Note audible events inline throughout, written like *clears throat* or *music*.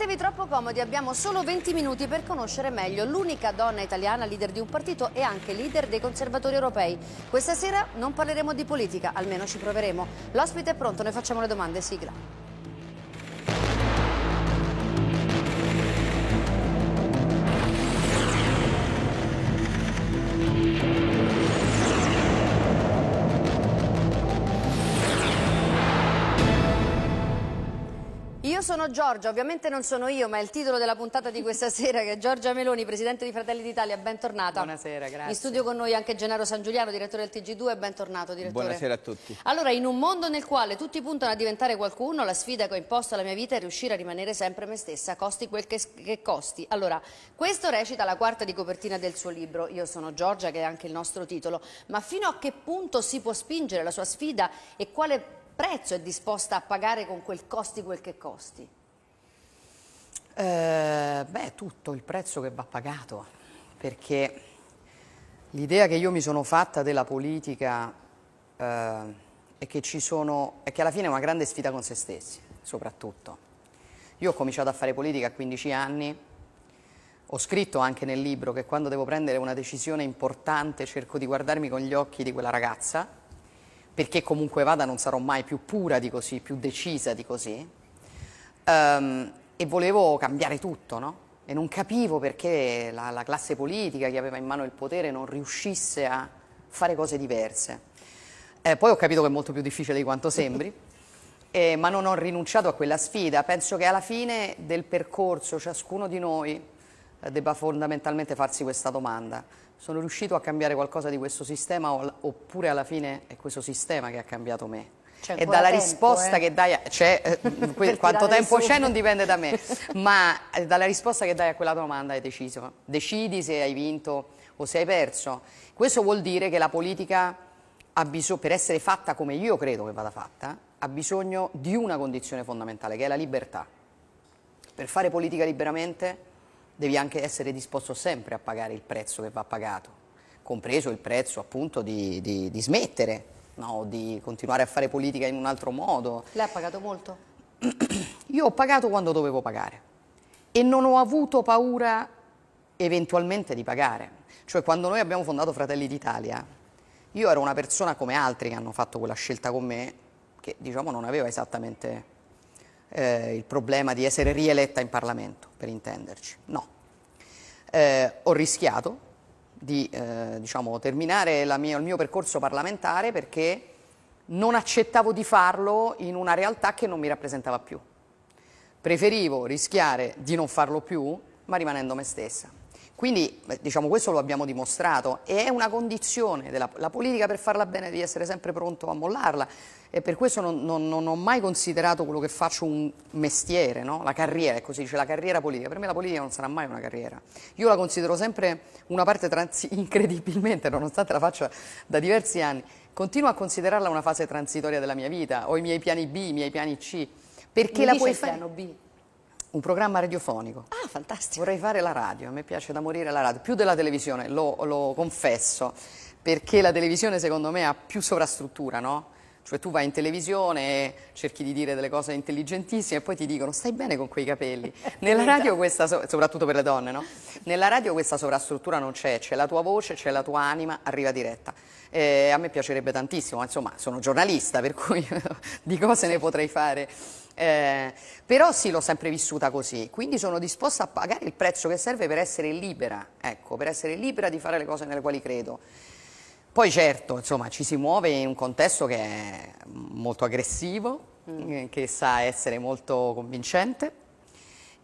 Sedetevi troppo comodi, abbiamo solo 20 minuti per conoscere meglio l'unica donna italiana leader di un partito e anche leader dei conservatori europei. Questa sera non parleremo di politica, almeno ci proveremo. L'ospite è pronto, noi facciamo le domande, sigla. sono Giorgia, ovviamente non sono io, ma è il titolo della puntata di questa *laughs* sera che è Giorgia Meloni, Presidente di Fratelli d'Italia, bentornata. Buonasera, grazie. In studio con noi anche Gennaro San Giuliano, direttore del TG2, bentornato direttore. Buonasera a tutti. Allora, in un mondo nel quale tutti puntano a diventare qualcuno, la sfida che ho imposto alla mia vita è riuscire a rimanere sempre me stessa, costi quel che, che costi. Allora, questo recita la quarta di copertina del suo libro, Io sono Giorgia, che è anche il nostro titolo, ma fino a che punto si può spingere la sua sfida e quale prezzo è disposta a pagare con quel costi quel che costi? Eh, beh, tutto il prezzo che va pagato, perché l'idea che io mi sono fatta della politica eh, è, che sono, è che alla fine è una grande sfida con se stessi, soprattutto. Io ho cominciato a fare politica a 15 anni, ho scritto anche nel libro che quando devo prendere una decisione importante cerco di guardarmi con gli occhi di quella ragazza perché comunque vada non sarò mai più pura di così, più decisa di così, um, e volevo cambiare tutto, no? E non capivo perché la, la classe politica che aveva in mano il potere non riuscisse a fare cose diverse. Eh, poi ho capito che è molto più difficile di quanto sembri, *laughs* eh, ma non ho rinunciato a quella sfida. Penso che alla fine del percorso ciascuno di noi eh, debba fondamentalmente farsi questa domanda sono riuscito a cambiare qualcosa di questo sistema oppure alla fine è questo sistema che ha cambiato me? Cioè, e dalla tempo, risposta eh? che dai, a, cioè, eh, *laughs* mm, quanto tempo c'è non dipende da me, ma eh, dalla risposta che dai a quella domanda hai deciso, decidi se hai vinto o se hai perso. Questo vuol dire che la politica, per essere fatta come io credo che vada fatta, ha bisogno di una condizione fondamentale, che è la libertà. Per fare politica liberamente devi anche essere disposto sempre a pagare il prezzo che va pagato, compreso il prezzo appunto di, di, di smettere, no? di continuare a fare politica in un altro modo. Lei ha pagato molto? *clears throat* Io ho pagato quando dovevo pagare e non ho avuto paura eventualmente di pagare. Cioè quando noi abbiamo fondato Fratelli d'Italia, io ero una persona come altri che hanno fatto quella scelta con me, che diciamo non aveva esattamente eh, il problema di essere rieletta in Parlamento, per intenderci. No. Eh, ho rischiato di eh, diciamo, terminare mia, il mio percorso parlamentare perché non accettavo di farlo in una realtà che non mi rappresentava più. Preferivo rischiare di non farlo più, ma rimanendo me stessa. Quindi diciamo, questo lo abbiamo dimostrato e è una condizione della politica per farla bene di essere sempre pronto a mollarla e per questo non, non, non ho mai considerato quello che faccio un mestiere, no? la carriera, è così, ecco, dice la carriera politica, per me la politica non sarà mai una carriera, io la considero sempre una parte trans- *laughs* incredibilmente, nonostante la faccia da diversi anni, continuo a considerarla una fase transitoria della mia vita, ho i miei piani B, i miei piani C, perché Mi la puoi fare un programma radiofonico. Ah, fantastico. Vorrei fare la radio, a me piace da morire la radio, più della televisione, lo, lo confesso, perché la televisione secondo me ha più sovrastruttura, no? Cioè tu vai in televisione, cerchi di dire delle cose intelligentissime e poi ti dicono stai bene con quei capelli. *laughs* Nella radio questa, soprattutto per le donne, no? Nella radio questa sovrastruttura non c'è, c'è la tua voce, c'è la tua anima, arriva diretta. Eh, a me piacerebbe tantissimo, insomma sono giornalista per cui *laughs* di cose ne potrei fare eh, però sì, l'ho sempre vissuta così, quindi sono disposta a pagare il prezzo che serve per essere libera, ecco, per essere libera di fare le cose nelle quali credo. Poi certo, insomma, ci si muove in un contesto che è molto aggressivo, mm. Eh, che sa essere molto convincente,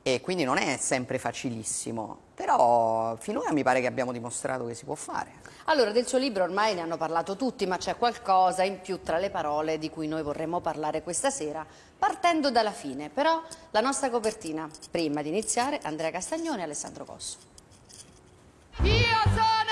e quindi non è sempre facilissimo, però finora mi pare che abbiamo dimostrato che si può fare. Allora, del suo libro ormai ne hanno parlato tutti, ma c'è qualcosa in più tra le parole di cui noi vorremmo parlare questa sera, partendo dalla fine. Però la nostra copertina, prima di iniziare, Andrea Castagnone e Alessandro Cosso. Io sono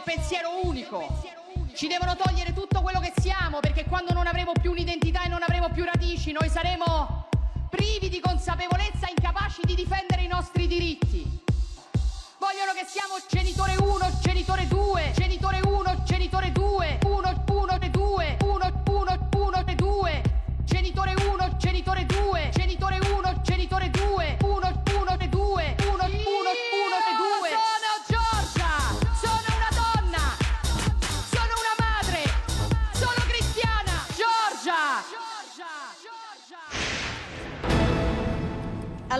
il pensiero unico. Ci devono togliere tutto quello che siamo, perché quando non avremo più un'identità e non avremo più radici, noi saremo privi di consapevolezza, e incapaci di difendere i nostri diritti. Vogliono che siamo genitore 1, genitore 2, genitore 1,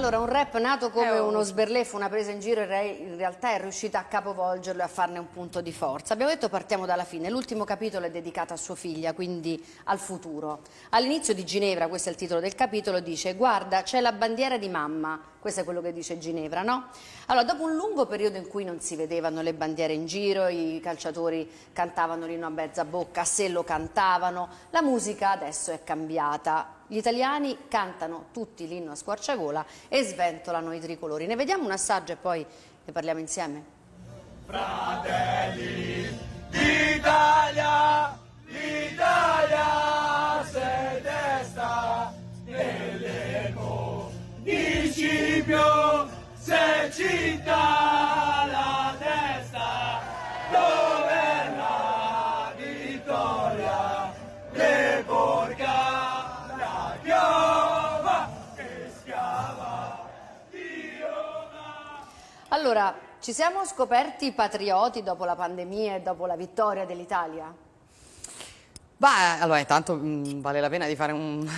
Allora, un rap nato come eh, oh. uno sberleffo, una presa in giro, in realtà è riuscita a capovolgerlo e a farne un punto di forza. Abbiamo detto partiamo dalla fine. L'ultimo capitolo è dedicato a sua figlia, quindi al futuro. All'inizio di Ginevra, questo è il titolo del capitolo, dice guarda, c'è la bandiera di mamma. Questo è quello che dice Ginevra, no? Allora, dopo un lungo periodo in cui non si vedevano le bandiere in giro, i calciatori cantavano lino a mezza bocca, se lo cantavano, la musica adesso è cambiata gli italiani cantano tutti l'inno a squarciagola e sventolano i tricolori. Ne vediamo un assaggio e poi ne parliamo insieme. Bravo! Allora, ci siamo scoperti patrioti dopo la pandemia e dopo la vittoria dell'Italia? Beh, allora intanto mh, mm, vale la pena di fare un, *laughs*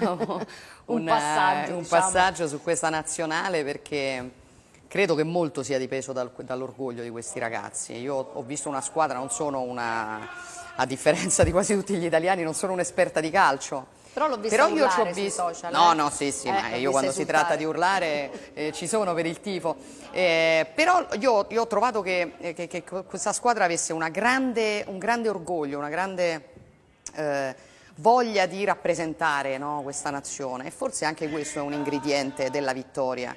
un, un, passaggio, eh, un diciamo. passaggio, su questa nazionale perché credo che molto sia dipeso dal, dall'orgoglio di questi ragazzi. Io ho visto una squadra, non sono una, a differenza di quasi tutti gli italiani, non sono un'esperta di calcio, però l'ho visto Però io ci ho visto... social. No, eh? no, sì, sì, eh, ma io quando si tratta di urlare eh, ci sono per il tifo. Eh, però io, io, ho trovato che, eh, che, che questa squadra avesse grande, un grande orgoglio, una grande eh, voglia di rappresentare no, questa nazione e forse anche questo è un ingrediente della vittoria.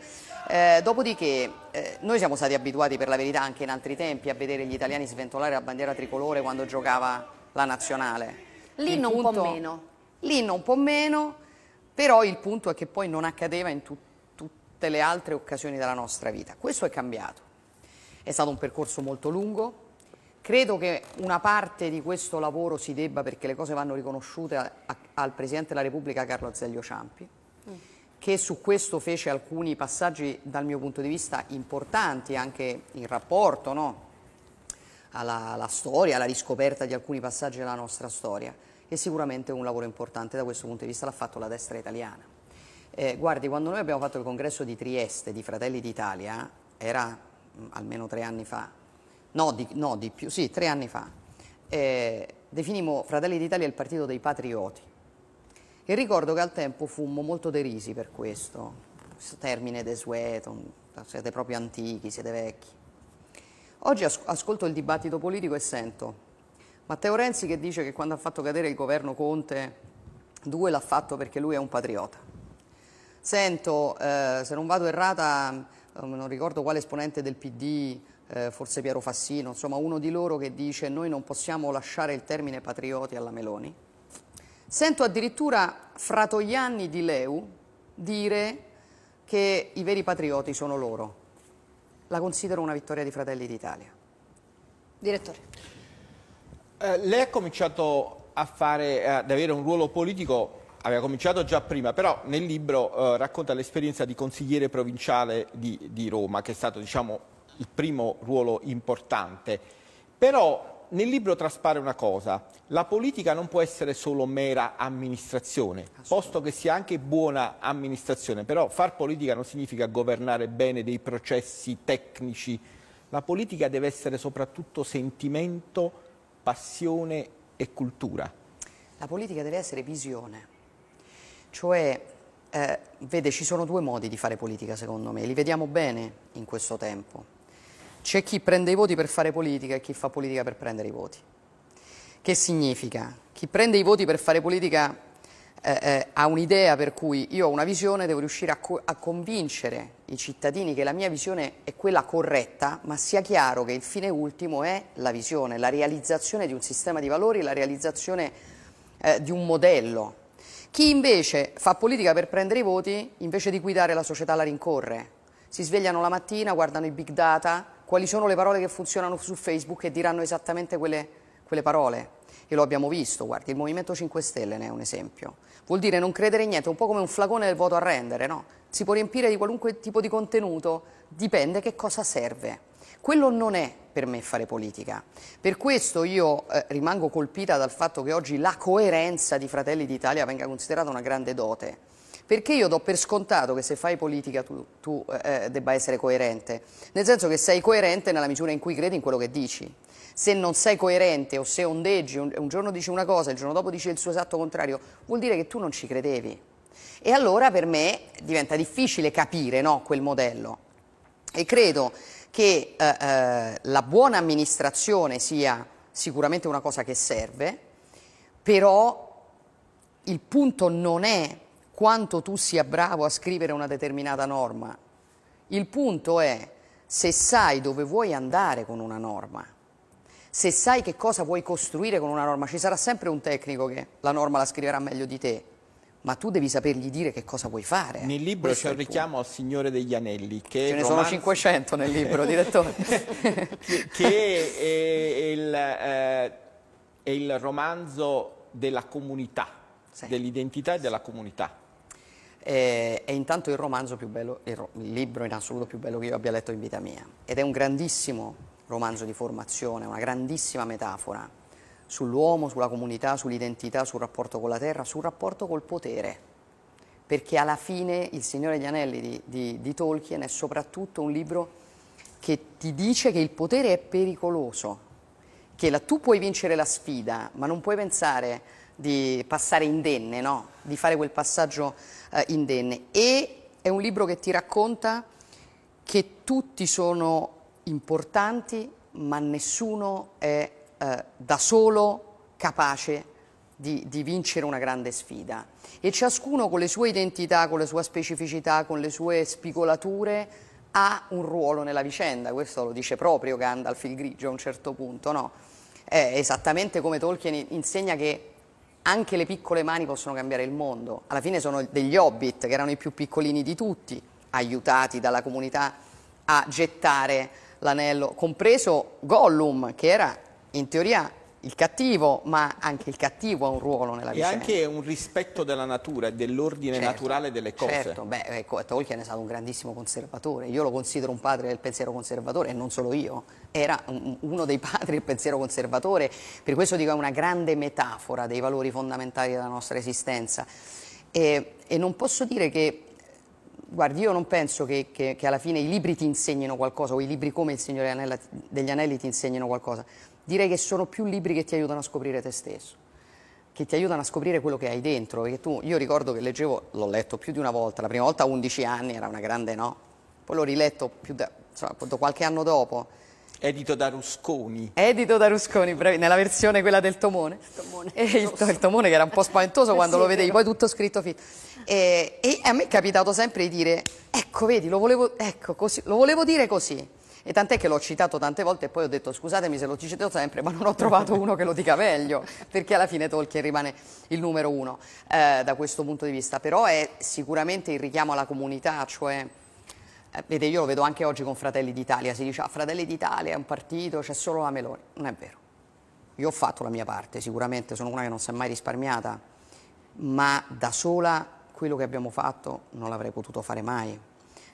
Eh, dopodiché eh, noi siamo stati abituati per la verità anche in altri tempi a vedere gli italiani sventolare la bandiera tricolore quando giocava la nazionale. Lì Il non punto... un meno l'inno un po' meno, però il punto è che poi non accadeva in tut tutte le altre occasioni della nostra vita. Questo è cambiato, è stato un percorso molto lungo, credo che una parte di questo lavoro si debba, perché le cose vanno riconosciute, a, a, al Presidente della Repubblica Carlo Azeglio Ciampi, mm. che su questo fece alcuni passaggi dal mio punto di vista importanti, anche in rapporto no? alla, alla storia, alla riscoperta di alcuni passaggi della nostra storia e sicuramente un lavoro importante da questo punto di vista l'ha fatto la destra italiana. Eh, guardi, quando noi abbiamo fatto il congresso di Trieste di Fratelli d'Italia, era mh, mm, almeno tre anni fa, no di, no di, più, sì, tre anni fa, eh, definimmo Fratelli d'Italia il partito dei patrioti. E ricordo che al tempo fummo molto derisi per questo, questo termine desueto, mm, siete proprio antichi, siete vecchi. Oggi ascolto il dibattito politico e sento Matteo Renzi che dice che quando ha fatto cadere il governo Conte due l'ha fatto perché lui è un patriota. Sento, eh, se non vado errata, mm, non ricordo quale esponente del PD, eh, forse Piero Fassino, insomma uno di loro che dice noi non possiamo lasciare il termine patrioti alla Meloni. Sento addirittura Fratoianni di Leu dire che i veri patrioti sono loro. La considero una vittoria di Fratelli d'Italia. Direttore. Eh, lei ha cominciato fare, eh, ad avere un ruolo politico aveva cominciato già prima, però nel libro eh, racconta l'esperienza di consigliere provinciale di, di, Roma, che è stato diciamo, il primo ruolo importante. Però nel libro traspare una cosa, la politica non può essere solo mera amministrazione, posto che sia anche buona amministrazione, però far politica non significa governare bene dei processi tecnici, la politica deve essere soprattutto sentimento, passione e cultura? La politica deve essere visione, cioè, eh, vede, ci sono due modi di fare politica secondo me, li vediamo bene in questo tempo. C'è chi prende i voti per fare politica e chi fa politica per prendere i voti. Che significa? Chi prende i voti per fare politica eh, eh, ha un'idea per cui io ho una visione, devo riuscire a, co a, convincere i cittadini che la mia visione è quella corretta, ma sia chiaro che il fine ultimo è la visione, la realizzazione di un sistema di valori, la realizzazione eh, di un modello. Chi invece fa politica per prendere i voti, invece di guidare la società la rincorre. Si svegliano la mattina, guardano i big data, quali sono le parole che funzionano su Facebook e diranno esattamente quelle, quelle parole e lo abbiamo visto, guardi, il Movimento 5 Stelle ne è un esempio. Vuol dire non credere in niente, un po' come un flacone del voto a rendere, no? Si può riempire di qualunque tipo di contenuto, dipende che cosa serve. Quello non è per me fare politica. Per questo io eh, rimango colpita dal fatto che oggi la coerenza di Fratelli d'Italia venga considerata una grande dote. Perché io do per scontato che se fai politica tu, tu eh, eh, debba essere coerente, nel senso che sei coerente nella misura in cui credi in quello che dici. Se non sei coerente o se ondeggi, un, un giorno dici una cosa, e il giorno dopo dici il suo esatto contrario, vuol dire che tu non ci credevi. E allora per me diventa difficile capire no, quel modello. E credo che eh, eh, la buona amministrazione sia sicuramente una cosa che serve, però il punto non è quanto tu sia bravo a scrivere una determinata norma. Il punto è se sai dove vuoi andare con una norma, se sai che cosa vuoi costruire con una norma, ci sarà sempre un tecnico che la norma la scriverà meglio di te ma tu devi sapergli dire che cosa vuoi fare. Nel libro Questo c'è un richiamo al Signore degli Anelli. Che Ce ne romanzo... sono 500 nel libro, *laughs* direttore. che, è, il, eh, è, il, romanzo della comunità, sì. dell'identità e della comunità. Eh, è intanto il romanzo più bello, il, ro il, libro in assoluto più bello che io abbia letto in vita mia. Ed è un grandissimo romanzo di formazione, una grandissima metafora sull'uomo, sulla comunità, sull'identità, sul rapporto con la terra, sul rapporto col potere. Perché alla fine Il Signore degli Anelli di, di, di Tolkien è soprattutto un libro che ti dice che il potere è pericoloso, che la, tu puoi vincere la sfida, ma non puoi pensare di passare indenne, no? di fare quel passaggio eh, indenne. E è un libro che ti racconta che tutti sono importanti, ma nessuno è eh, da solo capace di, di, vincere una grande sfida. E ciascuno con le sue identità, con le sue specificità, con le sue spicolature ha un ruolo nella vicenda, questo lo dice proprio Gandalf il Grigio a un certo punto, no? È esattamente come Tolkien insegna che anche le piccole mani possono cambiare il mondo. Alla fine sono degli hobbit, che erano i più piccolini di tutti, aiutati dalla comunità a gettare l'anello, compreso Gollum, che era in teoria il cattivo, ma anche il cattivo ha un ruolo nella vita. E anche un rispetto della natura e dell'ordine certo, naturale delle cose. Certo, beh, ecco, Tolkien è stato un grandissimo conservatore, io lo considero un padre del pensiero conservatore e non solo io, era uno dei padri del pensiero conservatore, per questo dico è una grande metafora dei valori fondamentali della nostra esistenza. E, e non posso dire che Guardi, io non penso che, che, che, alla fine i libri ti insegnino qualcosa o i libri come il Signore Anella, degli Anelli ti insegnino qualcosa. Direi che sono più libri che ti aiutano a scoprire te stesso, che ti aiutano a scoprire quello che hai dentro. Perché Tu, io ricordo che leggevo, l'ho letto più di una volta, la prima volta a 11 anni era una grande no, poi l'ho riletto da, insomma, qualche anno dopo Edito da Rusconi. Edito da Rusconi, bravi, nella versione quella del Tomone. Tomone. Eh, il, to, il, tomone che era un po' spaventoso *laughs* eh, quando sì, lo vedevi, poi tutto scritto fitto. E, e, a me è capitato sempre di dire, ecco vedi, lo volevo, ecco, così, lo volevo dire così. E tant'è che l'ho citato tante volte e poi ho detto scusatemi se lo cito sempre, ma non ho trovato uno che lo dica meglio, perché alla fine Tolkien rimane il numero uno eh, da questo punto di vista. Però è sicuramente il richiamo alla comunità, cioè eh, vede, io lo vedo anche oggi con Fratelli d'Italia, si dice ah, Fratelli d'Italia è un partito, c'è solo la Meloni. Non è vero. Io ho fatto la mia parte, sicuramente sono una che non si è mai risparmiata, ma da sola quello che abbiamo fatto non l'avrei potuto fare mai.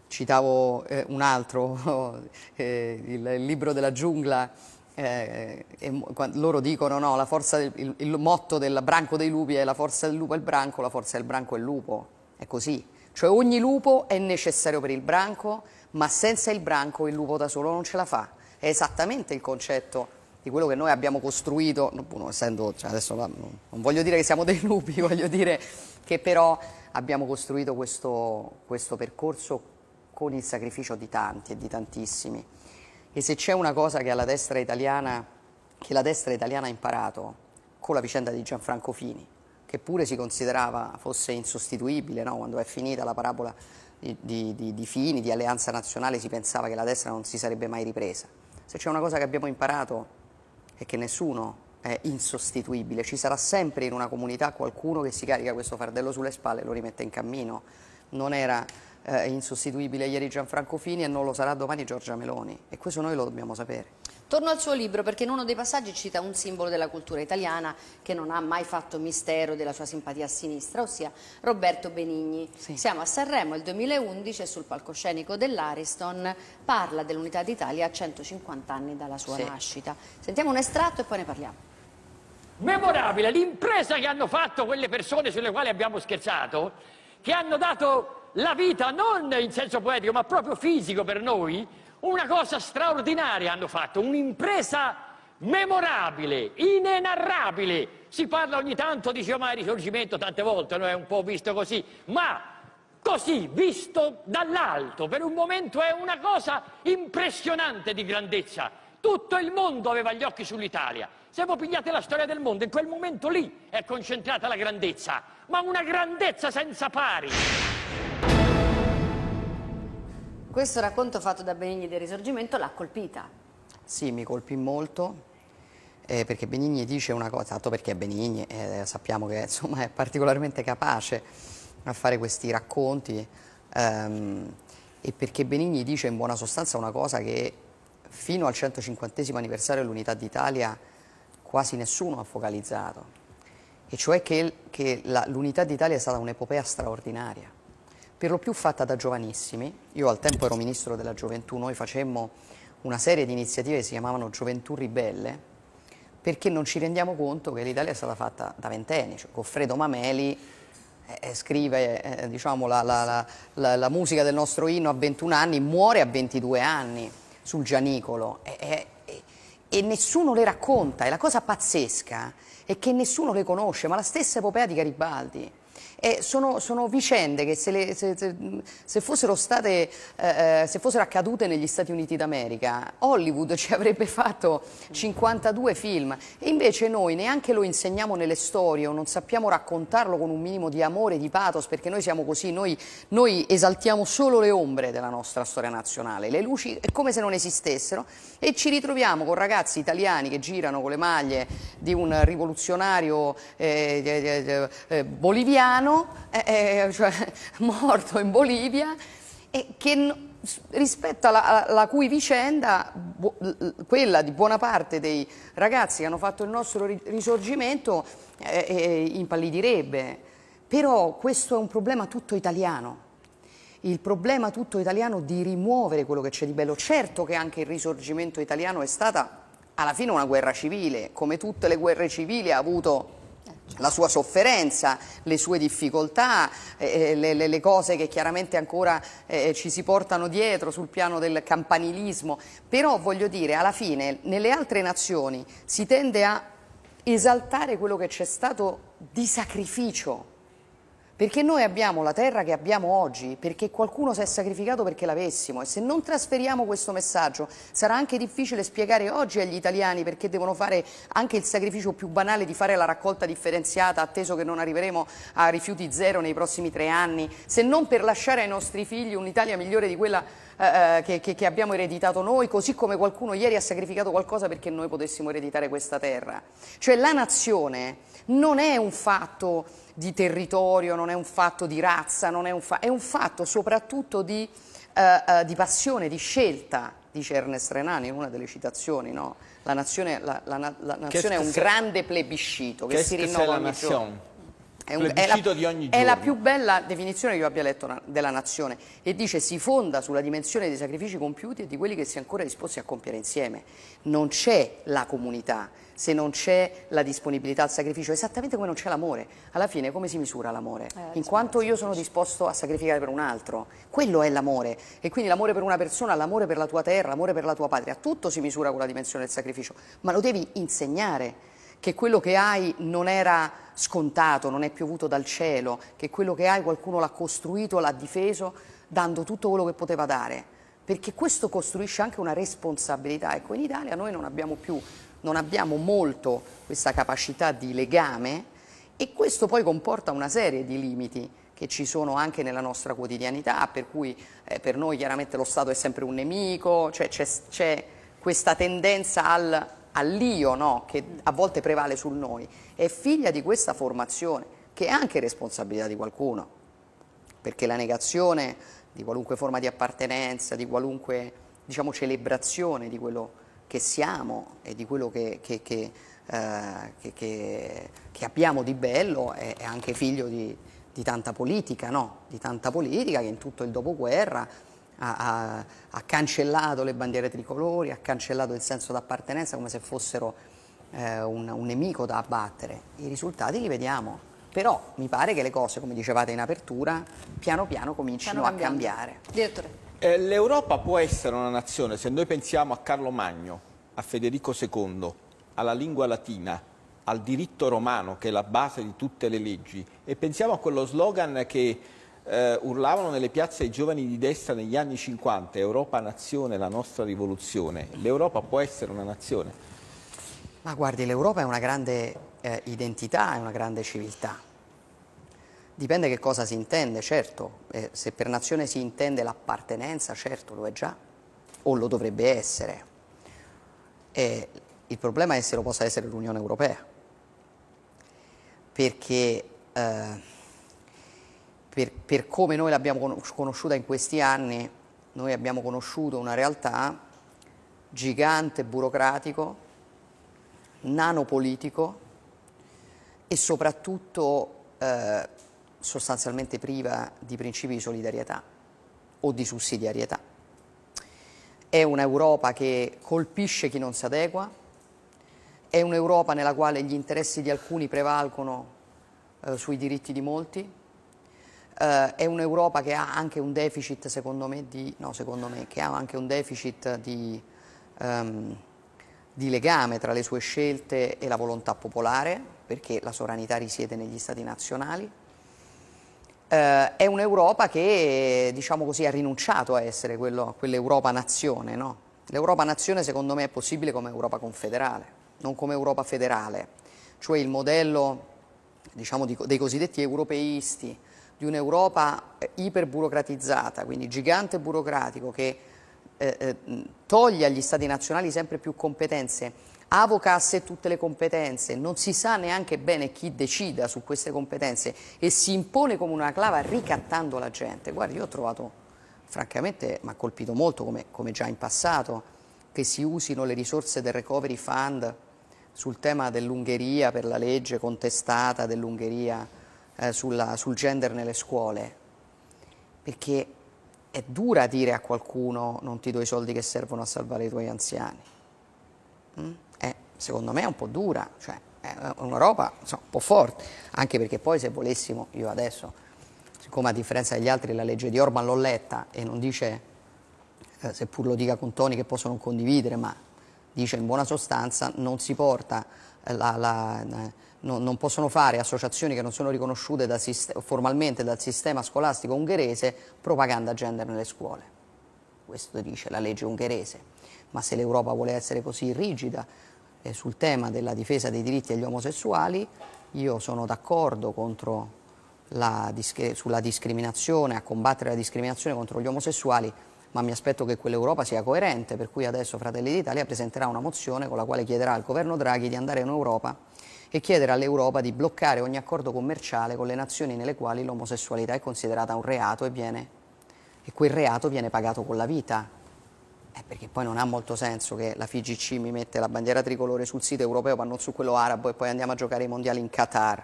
Citavo eh, un altro, *laughs* eh, il libro della giungla, eh, eh e, loro dicono no, del, il, il, motto del branco dei lupi è la forza del lupo è il branco, la forza del branco è il lupo, è così. Cioè ogni lupo è necessario per il branco, ma senza il branco il lupo da solo non ce la fa. È esattamente il concetto di quello che noi abbiamo costruito, non, boh, essendo, cioè adesso non voglio dire che siamo dei lupi, *laughs* voglio dire che però abbiamo costruito questo, questo percorso con il sacrificio di tanti e di tantissimi. E se c'è una cosa che alla destra italiana, che la destra italiana ha imparato con la vicenda di Gianfranco Fini, che pure si considerava fosse insostituibile, no? quando è finita la parabola di, di, di, Fini, di Alleanza Nazionale, si pensava che la destra non si sarebbe mai ripresa. Se c'è una cosa che abbiamo imparato è che nessuno è insostituibile, ci sarà sempre in una comunità qualcuno che si carica questo fardello sulle spalle e lo rimette in cammino. Non era eh, insostituibile ieri Gianfranco Fini e non lo sarà domani Giorgia Meloni e questo noi lo dobbiamo sapere. Torno al suo libro perché in uno dei passaggi cita un simbolo della cultura italiana che non ha mai fatto mistero della sua simpatia a sinistra, ossia Roberto Benigni. Sì. Siamo a Sanremo il 2011 e sul palcoscenico dell'Ariston parla dell'unità d'Italia a 150 anni dalla sua sì. nascita. Sentiamo un estratto e poi ne parliamo. Memorabile l'impresa che hanno fatto quelle persone sulle quali abbiamo scherzato, che hanno dato la vita non in senso poetico ma proprio fisico per noi, una cosa straordinaria hanno fatto, un'impresa memorabile, inenarrabile. Si parla ogni tanto di Giomai Risorgimento, tante volte non è un po' visto così, ma così, visto dall'alto, per un momento è una cosa impressionante di grandezza. Tutto il mondo aveva gli occhi sull'Italia. Se voi pigliate la storia del mondo, in quel momento lì è concentrata la grandezza, ma una grandezza senza pari. Questo racconto fatto da Benigni del Risorgimento l'ha colpita. Sì, mi colpì molto. Eh, perché Benigni dice una cosa, tanto perché Benigni eh, sappiamo che insomma, è particolarmente capace a fare questi racconti ehm, e perché Benigni dice in buona sostanza una cosa che fino al 150 anniversario dell'Unità d'Italia quasi nessuno ha focalizzato, e cioè che, che l'Unità d'Italia è stata un'epopea straordinaria per lo più fatta da giovanissimi. Io al tempo ero ministro della gioventù, noi facemmo una serie di iniziative che si chiamavano Gioventù Ribelle, perché non ci rendiamo conto che l'Italia è stata fatta da ventenni. Cioè, Goffredo Mameli eh, eh scrive eh, diciamo, la, la, la, la, musica del nostro inno a 21 anni, muore a 22 anni sul Gianicolo e, e, e nessuno le racconta. E la cosa pazzesca è che nessuno le conosce, ma la stessa epopea di Garibaldi e sono, sono vicende che se, le, se, se, se fossero state, eh, eh se fossero accadute negli Stati Uniti d'America, Hollywood ci avrebbe fatto 52 film e invece noi neanche lo insegniamo nelle storie o non sappiamo raccontarlo con un minimo di amore, di pathos, perché noi siamo così, noi, noi esaltiamo solo le ombre della nostra storia nazionale, le luci è come se non esistessero e ci ritroviamo con ragazzi italiani che girano con le maglie di un rivoluzionario eh, eh, eh, eh boliviano cubano, eh, eh, cioè *laughs* morto in Bolivia, e che rispetto alla, alla cui vicenda, quella di buona parte dei ragazzi che hanno fatto il nostro risorgimento, eh, eh, eh, impallidirebbe. Però questo è un problema tutto italiano il problema tutto italiano di rimuovere quello che c'è di bello. Certo che anche il risorgimento italiano è stata alla fine una guerra civile, come tutte le guerre civili ha avuto la sua sofferenza, le sue difficoltà, eh, eh le, le, cose che chiaramente ancora eh, eh, ci si portano dietro sul piano del campanilismo, però voglio dire, alla fine nelle altre nazioni si tende a esaltare quello che c'è stato di sacrificio perché noi abbiamo la terra che abbiamo oggi, perché qualcuno si è sacrificato perché l'avessimo e se non trasferiamo questo messaggio sarà anche difficile spiegare oggi agli italiani perché devono fare anche il sacrificio più banale di fare la raccolta differenziata, atteso che non arriveremo a rifiuti zero nei prossimi tre anni, se non per lasciare ai nostri figli un'Italia migliore di quella eh, che, che, che, abbiamo ereditato noi, così come qualcuno ieri ha sacrificato qualcosa perché noi potessimo ereditare questa terra. Cioè la nazione non è un fatto di territorio, non è un fatto di razza, è un, fa è, un fatto soprattutto di, eh, eh di passione, di scelta dice Ernest Renani in una delle citazioni, no? la nazione, la, la, la nazione è un grande plebiscito che, che si rinnova ogni giorno. È, un, è, la, è, la, più bella definizione che io abbia letto na, della nazione e dice si fonda sulla dimensione dei sacrifici compiuti e di quelli che si è ancora disposti a compiere insieme. Non c'è la comunità se non c'è la disponibilità al sacrificio, esattamente come non c'è l'amore. Alla fine come si misura l'amore? Eh, In quanto io sono disposto a sacrificare per un altro, quello è l'amore. E quindi l'amore per una persona, l'amore per la tua terra, l'amore per la tua patria, tutto si misura con la dimensione del sacrificio, ma lo devi insegnare che quello che hai non era scontato, non è piovuto dal cielo, che quello che hai qualcuno l'ha costruito, l'ha difeso, dando tutto quello che poteva dare, perché questo costruisce anche una responsabilità. Ecco, in Italia noi non abbiamo più, non abbiamo molto questa capacità di legame e questo poi comporta una serie di limiti che ci sono anche nella nostra quotidianità, per cui eh, per noi chiaramente lo Stato è sempre un nemico, cioè c'è questa tendenza al all'io no, che a volte prevale sul noi, è figlia di questa formazione, che è anche responsabilità di qualcuno, perché la negazione di qualunque forma di appartenenza, di qualunque diciamo, celebrazione di quello che siamo e di quello che, che, che, eh, che abbiamo di bello è, è anche figlio di, di tanta politica, no? di tanta politica che in tutto il dopoguerra ha, ha, ha cancellato le bandiere tricolori, ha cancellato il senso d'appartenenza come se fossero eh, un, un nemico da abbattere. I risultati li vediamo. Però mi pare che le cose, come dicevate in apertura, piano piano comincino a cambiare. Direttore. Eh, L'Europa può essere una nazione, se noi pensiamo a Carlo Magno, a Federico II, alla lingua latina, al diritto romano che è la base di tutte le leggi e pensiamo a quello slogan che eh, urlavano nelle piazze i giovani di destra negli anni 50, Europa nazione, la nostra rivoluzione. L'Europa può essere una nazione? Ma guardi, l'Europa è una grande eh, identità, è una grande civiltà. Dipende che cosa si intende, certo. Eh, se per nazione si intende l'appartenenza, certo, lo è già, o lo dovrebbe essere. E il problema è se lo possa essere l'Unione Europea. Perché eh, per, per come noi l'abbiamo conosciuta in questi anni, noi abbiamo conosciuto una realtà gigante, burocratico, nanopolitico e soprattutto eh, sostanzialmente priva di principi di solidarietà o di sussidiarietà. È un'Europa che colpisce chi non si adegua, è un'Europa nella quale gli interessi di alcuni prevalgono eh, sui diritti di molti, eh, è un'Europa che ha anche un deficit, secondo me, di, no, secondo me, che ha anche un deficit di, um, di legame tra le sue scelte e la volontà popolare, perché la sovranità risiede negli stati nazionali. Uh, è un'Europa che diciamo così, ha rinunciato a essere quell'Europa nazione. No? L'Europa nazione secondo me è possibile come Europa confederale, non come Europa federale, cioè il modello diciamo, di, dei cosiddetti europeisti di un'Europa eh, iperburocratizzata, quindi gigante burocratico che eh, eh, toglie agli stati nazionali sempre più competenze, avoca a sé tutte le competenze, non si sa neanche bene chi decida su queste competenze e si impone come una clava ricattando la gente. Guardi, io ho trovato, francamente, mi ha colpito molto, come, come già in passato, che si usino le risorse del Recovery Fund sul tema dell'Ungheria per la legge contestata dell'Ungheria eh, sulla, sul gender nelle scuole, perché è dura dire a qualcuno non ti do i soldi che servono a salvare i tuoi anziani. Mm? Eh, secondo me è un po' dura, cioè è un'Europa un po' forte, anche perché poi se volessimo, io adesso, siccome a differenza degli altri la legge di Orban l'ho letta e non dice, eh, seppur lo dica con toni che posso non condividere, ma dice in buona sostanza non si porta la, la, eh, non, non, possono fare associazioni che non sono riconosciute da, formalmente dal sistema scolastico ungherese propaganda gender nelle scuole. Questo dice la legge ungherese. Ma se l'Europa vuole essere così rigida eh, sul tema della difesa dei diritti agli omosessuali, io sono d'accordo disc sulla discriminazione, a combattere la discriminazione contro gli omosessuali, ma mi aspetto che quell'Europa sia coerente, per cui adesso Fratelli d'Italia presenterà una mozione con la quale chiederà al governo Draghi di andare in Europa e chiedere all'Europa di bloccare ogni accordo commerciale con le nazioni nelle quali l'omosessualità è considerata un reato e, viene, e quel reato viene pagato con la vita. Eh, perché poi non ha molto senso che la FIGC mi mette la bandiera tricolore sul sito europeo ma non su quello arabo e poi andiamo a giocare i mondiali in Qatar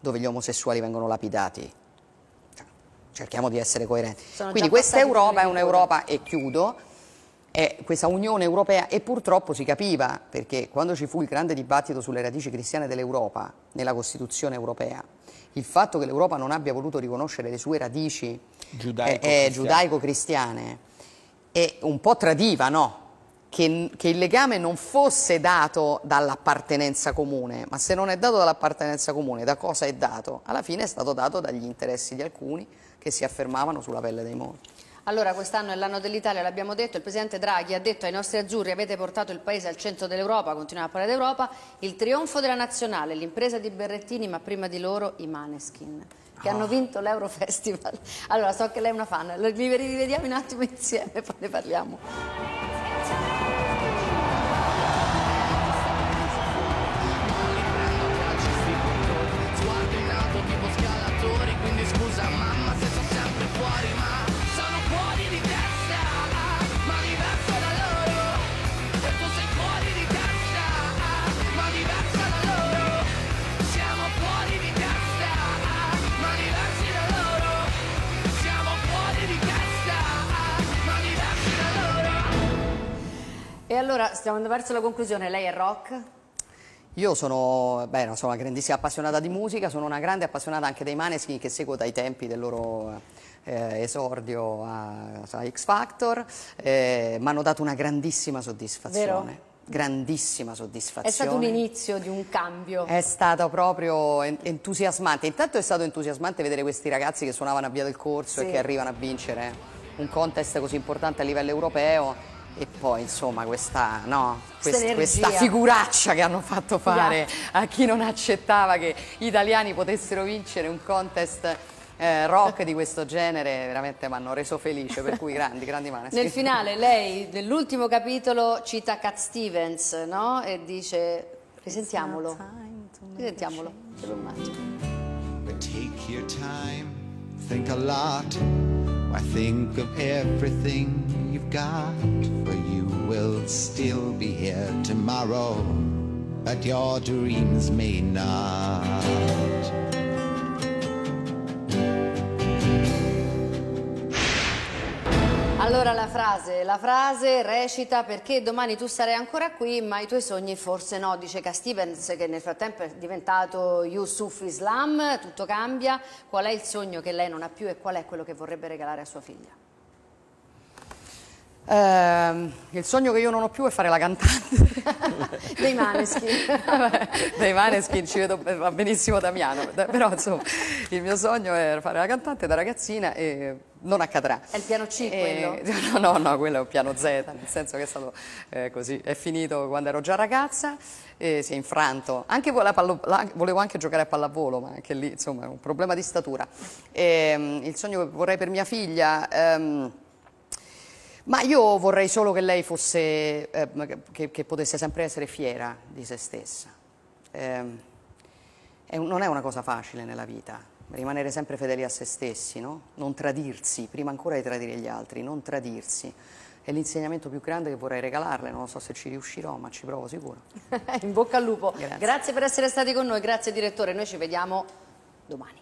dove gli omosessuali vengono lapidati. Cioè, cerchiamo di essere coerenti. Sono Quindi questa Europa è un'Europa, e chiudo, è eh, questa Unione Europea e purtroppo si capiva, perché quando ci fu il grande dibattito sulle radici cristiane dell'Europa nella Costituzione europea, il fatto che l'Europa non abbia voluto riconoscere le sue radici eh, giudaico-cristiane eh, è un po' tradiva, no? Che, che, il legame non fosse dato dall'appartenenza comune, ma se non è dato dall'appartenenza comune, da cosa è dato? Alla fine è stato dato dagli interessi di alcuni che si affermavano sulla pelle dei molti. Allora, quest'anno è l'anno dell'Italia, l'abbiamo detto, il Presidente Draghi ha detto ai nostri azzurri avete portato il Paese al centro dell'Europa, continuiamo a parlare d'Europa, il trionfo della nazionale, l'impresa di Berrettini, ma prima di loro i Maneskin, che oh. hanno ah. vinto l'Eurofestival. Allora, so che lei è una fan, li rivediamo un attimo insieme, poi ne parliamo. E allora stiamo andando verso la conclusione, lei è rock? Io sono, beh, sono, una grandissima appassionata di musica, sono una grande appassionata anche dei Maneskin che seguo dai tempi del loro eh, esordio a, a, X Factor, eh, mi hanno dato una grandissima soddisfazione. Vero? grandissima soddisfazione. È stato un inizio di un cambio. È stato proprio entusiasmante. Intanto è stato entusiasmante vedere questi ragazzi che suonavano a Via del Corso sì. e che arrivano a vincere un contest così importante a livello europeo e poi insomma questa, no, quest, questa, figuraccia che hanno fatto esatto. fare a chi non accettava che gli italiani potessero vincere un contest eh, rock di questo genere veramente mi hanno reso felice, per cui grandi, grandi mani. Nel finale lei, nell'ultimo capitolo, cita Cat Stevens, no? E dice, risentiamolo, risentiamolo, se lo immagino. But take your time, think a lot. Why think of everything you've got, for you will still be here tomorrow, but your dreams may not. Allora la frase, la frase recita perché domani tu sarai ancora qui ma i tuoi sogni forse no, dice K. Stevens che nel frattempo è diventato Yusuf Islam, tutto cambia, qual è il sogno che lei non ha più e qual è quello che vorrebbe regalare a sua figlia? Eh, il sogno che io non ho più è fare la cantante *laughs* dei maneschi *laughs* dei maneschi ci vedo eh, benissimo Damiano però insomma il mio sogno è fare la cantante da ragazzina e non accadrà. È il piano C eh, quello? *laughs* No, no, no, quello è un piano Z, nel senso che è stato eh, così, è finito quando ero già ragazza, eh, si è infranto, anche pallo, la, volevo anche giocare a pallavolo, ma anche lì insomma è un problema di statura. E, ehm, il sogno che vorrei per mia figlia... Ehm, ma io vorrei solo che lei fosse, eh, che, che, potesse sempre essere fiera di se stessa. Eh, è, non è una cosa facile nella vita, rimanere sempre fedeli a se stessi, no? non tradirsi, prima ancora di tradire gli altri, non tradirsi. È l'insegnamento più grande che vorrei regalarle, non so se ci riuscirò, ma ci provo sicuro. *laughs* In bocca al lupo. Grazie. grazie per essere stati con noi, grazie direttore, noi ci vediamo domani.